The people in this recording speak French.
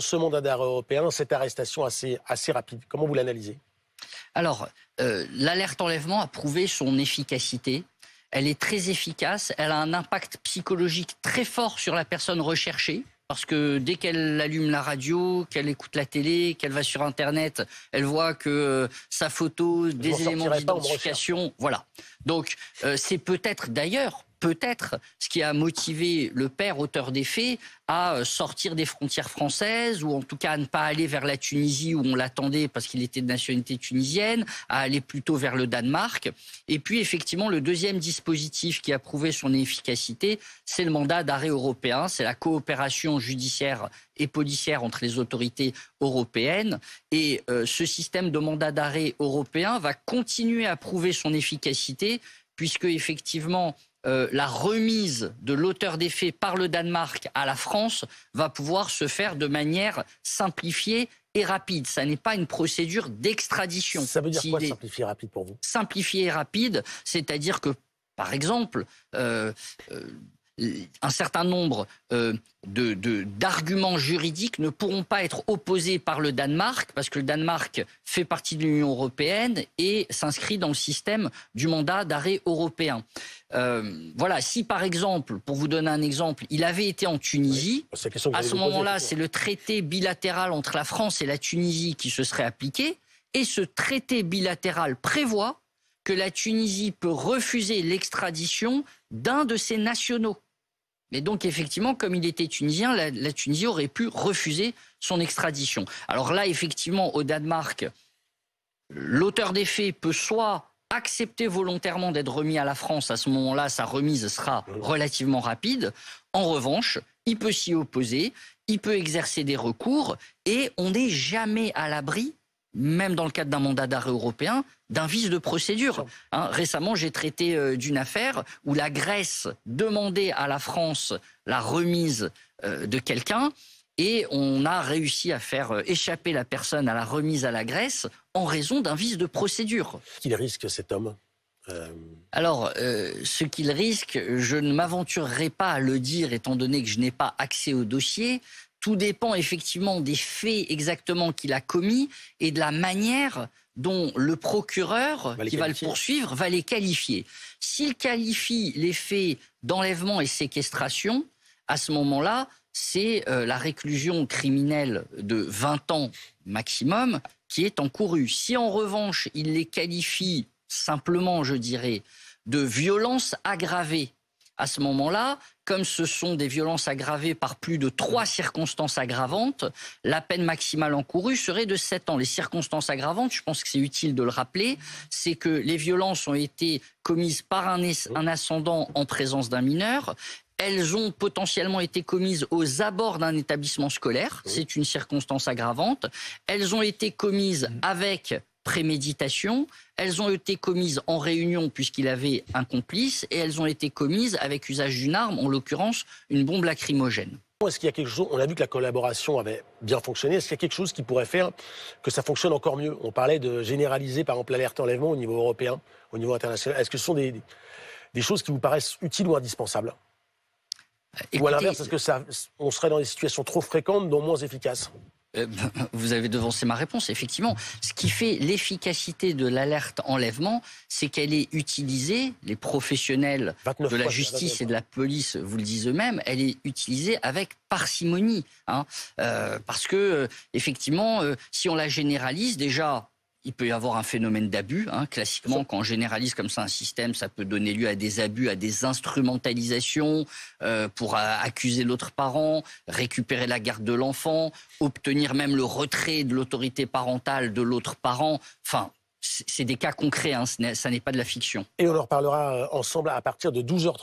ce mandat d'arrêt européen, cette arrestation assez, assez rapide. Comment vous l'analysez Alors, euh, l'alerte enlèvement a prouvé son efficacité. Elle est très efficace, elle a un impact psychologique très fort sur la personne recherchée. Parce que dès qu'elle allume la radio, qu'elle écoute la télé, qu'elle va sur Internet, elle voit que euh, sa photo, des éléments d'identification, voilà. Donc euh, c'est peut-être d'ailleurs peut-être ce qui a motivé le père auteur des faits à sortir des frontières françaises ou en tout cas à ne pas aller vers la Tunisie où on l'attendait parce qu'il était de nationalité tunisienne, à aller plutôt vers le Danemark. Et puis effectivement, le deuxième dispositif qui a prouvé son efficacité, c'est le mandat d'arrêt européen, c'est la coopération judiciaire et policière entre les autorités européennes. Et euh, ce système de mandat d'arrêt européen va continuer à prouver son efficacité puisque effectivement, euh, la remise de l'auteur des faits par le Danemark à la France va pouvoir se faire de manière simplifiée et rapide. Ça n'est pas une procédure d'extradition. Ça veut dire quoi simplifié et rapide pour vous Simplifier et rapide, c'est-à-dire que, par exemple, euh, euh, un certain nombre d'arguments juridiques ne pourront pas être opposés par le Danemark, parce que le Danemark fait partie de l'Union européenne et s'inscrit dans le système du mandat d'arrêt européen. Euh, voilà, si par exemple, pour vous donner un exemple, il avait été en Tunisie, à ce moment-là, c'est le traité bilatéral entre la France et la Tunisie qui se serait appliqué, et ce traité bilatéral prévoit que la Tunisie peut refuser l'extradition d'un de ses nationaux. Mais donc effectivement, comme il était tunisien, la, Tunisie aurait pu refuser son extradition. Alors là, effectivement, au Danemark, l'auteur des faits peut soit accepter volontairement d'être remis à la France, à ce moment-là, sa remise sera relativement rapide. En revanche, il peut s'y opposer, il peut exercer des recours, et on n'est jamais à l'abri même dans le cadre d'un mandat d'arrêt européen, d'un vice de procédure. Hein, récemment, j'ai traité euh, d'une affaire où la Grèce demandait à la France la remise euh, de quelqu'un et on a réussi à faire euh, échapper la personne à la remise à la Grèce en raison d'un vice de procédure. Qu'il risque cet homme euh, Alors, euh, ce qu'il risque, je ne m'aventurerai pas à le dire étant donné que je n'ai pas accès au dossier. Tout dépend effectivement des faits exactement qu'il a commis et de la manière dont le procureur qui va le poursuivre va les qualifier. S'il qualifie les faits d'enlèvement et séquestration, à ce moment-là, c'est euh, la réclusion criminelle de 20 ans maximum qui est encourue. Si en revanche, il les qualifie simplement, je dirais, de violences aggravées, à ce moment-là, comme ce sont des violences aggravées par plus de trois circonstances aggravantes, la peine maximale encourue serait de 7 ans. Les circonstances aggravantes, je pense que c'est utile de le rappeler, c'est que les violences ont été commises par un, ascendant en présence d'un mineur elles ont potentiellement été commises aux abords d'un établissement scolaire, c'est une circonstance aggravante, elles ont été commises mm. avec préméditation, elles ont été commises en réunion puisqu'il avait un complice, et elles ont été commises avec usage d'une arme, en l'occurrence une bombe lacrymogène. Est-ce qu'il y a quelque chose On a vu que la collaboration avait bien fonctionné. Est-ce qu'il y a quelque chose qui pourrait faire que ça fonctionne encore mieux On parlait de généraliser, par exemple, l'alerte enlèvement au niveau européen, au niveau international. Est-ce que ce sont des choses qui vous paraissent utiles ou indispensables ou à l'inverse, est-ce que ça, on serait dans des situations trop fréquentes, dont moins efficaces euh, ben, vous avez devancé ma réponse, effectivement. Ce qui fait l'efficacité de l'alerte enlèvement, c'est qu'elle est utilisée, les professionnels de la justice et de la police vous le disent eux-mêmes, elle est utilisée avec parcimonie. Hein. Euh, parce que, euh, effectivement, si on la généralise, déjà, il peut y avoir un phénomène d'abus. Hein. Classiquement, quand on généralise comme ça un système, ça peut donner lieu à des abus, à des instrumentalisations euh, pour accuser l'autre parent, récupérer la garde de l'enfant, obtenir même le retrait de l'autorité parentale de l'autre parent. Enfin, c'est des cas concrets, hein. ça n'est pas de la fiction. Et on leur parlera euh, ensemble à partir de 12h30.